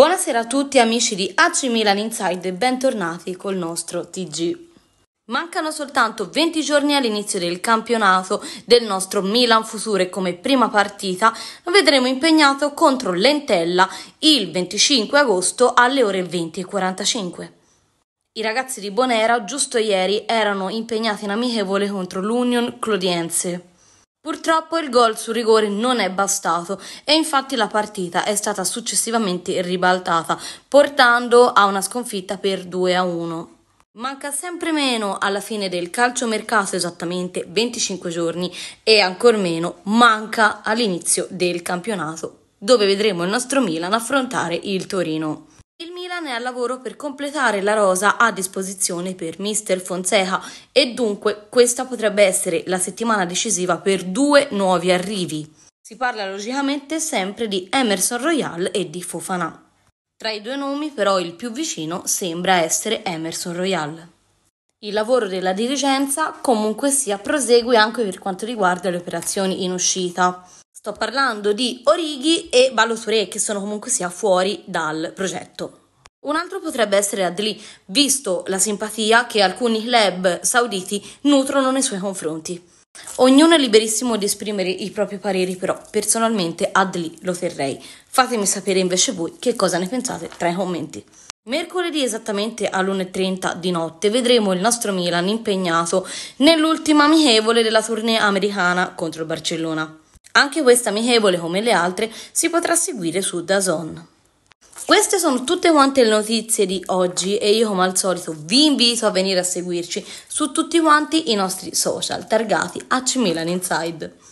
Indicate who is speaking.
Speaker 1: Buonasera a tutti amici di AC Milan Inside e bentornati col nostro TG. Mancano soltanto 20 giorni all'inizio del campionato del nostro Milan Future come prima partita lo vedremo impegnato contro l'Entella il 25 agosto alle ore 20.45. I ragazzi di Bonera giusto ieri erano impegnati in amichevole contro l'Union Clodiense. Purtroppo il gol sul rigore non è bastato e infatti la partita è stata successivamente ribaltata, portando a una sconfitta per 2 a 1. Manca sempre meno alla fine del calciomercato, esattamente 25 giorni, e ancor meno manca all'inizio del campionato, dove vedremo il nostro Milan affrontare il Torino. Zidane è al lavoro per completare la rosa a disposizione per Mr. Fonseca e dunque questa potrebbe essere la settimana decisiva per due nuovi arrivi. Si parla logicamente sempre di Emerson Royal e di Fofana. Tra i due nomi però il più vicino sembra essere Emerson Royal. Il lavoro della dirigenza comunque sia prosegue anche per quanto riguarda le operazioni in uscita. Sto parlando di Orighi e Ballo Touré che sono comunque sia fuori dal progetto. Un altro potrebbe essere Adli, visto la simpatia che alcuni club sauditi nutrono nei suoi confronti. Ognuno è liberissimo di esprimere i propri pareri, però personalmente Adli lo terrei. Fatemi sapere invece voi che cosa ne pensate tra i commenti. Mercoledì esattamente alle 1.30 di notte vedremo il nostro Milan impegnato nell'ultima amichevole della tournée americana contro il Barcellona. Anche questa amichevole, come le altre, si potrà seguire su Dazon. Queste sono tutte quante le notizie di oggi e io come al solito vi invito a venire a seguirci su tutti quanti i nostri social targati a Milan Inside.